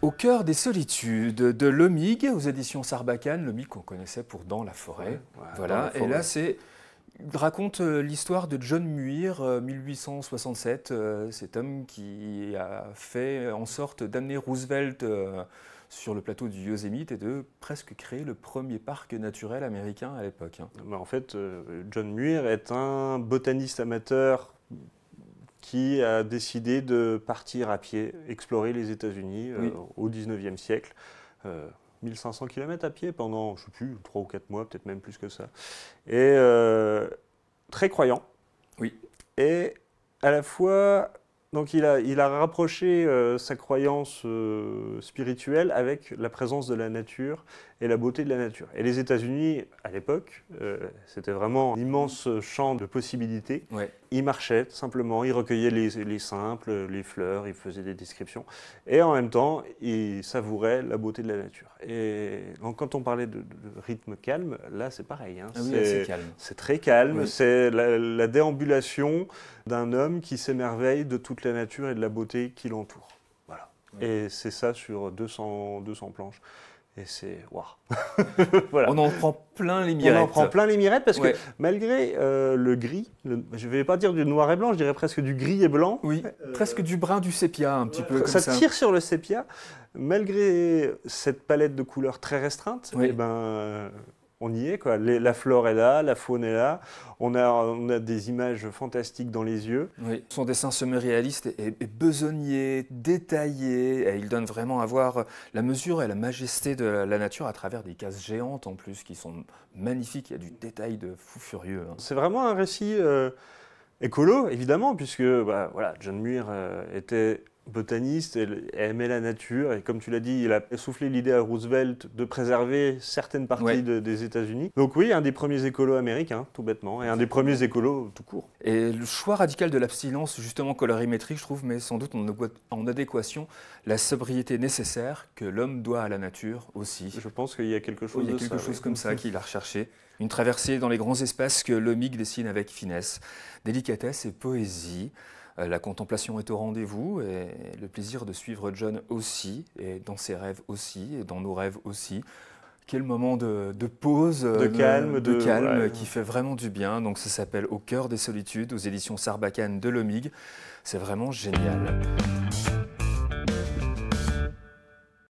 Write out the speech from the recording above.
Au cœur des solitudes de Lomig aux éditions Sarbacane, Lomig qu'on connaissait pour Dans la forêt. voilà. Et là, c'est raconte euh, l'histoire de John Muir, 1867, euh, euh, cet homme qui a fait en sorte d'amener Roosevelt sur le plateau du Yosemite et de presque créer le premier parc naturel américain à l'époque. Hein. Bah, en fait, John Muir est un botaniste amateur qui a décidé de partir à pied, explorer les États-Unis euh, au 19e siècle. 1500 euh, km à pied pendant, je ne sais plus, 3 ou 4 mois, peut-être même plus que ça. Et euh, très croyant. Oui. Et à la fois donc il a, rapproché sa croyance spirituelle avec la présence de la nature et la beauté de la nature. Et les États-Unis, à l'époque, c'était vraiment un immense champ de possibilités. Oui il marchait simplement, il recueillait les, les, simples, les fleurs, il faisait des descriptions, et en même temps, il savourait la beauté de la nature. Et quand on parlait de, rythme calme, là, c'est pareil. Hein. Ah c'est très calme, c'est la, déambulation d'un homme qui s'émerveille de toute la nature et de la beauté qui l'entoure. Voilà. Et c'est ça sur 200, 200 planches. Et c'est On en prend plein les mirettes. On en prend plein les mirettes parce que malgré euh, le gris, je ne vais pas dire du noir et blanc, je dirais presque du gris et blanc. Oui, euh, presque du brun, du sépia un petit peu. ça, tire sur le sépia. Malgré cette palette de couleurs très restreinte, et eh ben, on y est, quoi. la flore est là, la faune est là, on a, on a des images fantastiques dans les yeux. Son dessin semi-réaliste est, besognier, détaillé, et il donne vraiment à voir la mesure et la majesté de la nature à travers des cases géantes en plus, qui sont magnifiques, il y a du détail de fou furieux. Hein. C'est vraiment un récit euh, écolo, évidemment, puisque bah, voilà, John Muir euh, était botaniste, elle, aimait la nature et comme tu l'as dit, il a soufflé l'idée à Roosevelt de préserver certaines parties des États-Unis. Donc oui, un des premiers écolos américains, hein, tout bêtement, et un des premiers écolos tout court. Et le choix radical de l'abstinence, justement colorimétrique, je trouve, mais sans doute en adéquation la sobriété nécessaire que l'homme doit à la nature aussi. Je pense qu'il y a quelque chose, il y a quelque chose comme ça qu'il a recherché. Une traversée dans les grands espaces que Lomig dessine avec finesse, délicatesse et poésie. Euh, la contemplation est au rendez-vous et le plaisir de suivre John aussi, et dans ses rêves aussi, et dans nos rêves aussi. Quel moment de, pause, de euh, calme, de, calme qui fait vraiment du bien. Donc ça s'appelle Au cœur des solitudes aux éditions Sarbacane de Lomig. C'est vraiment génial.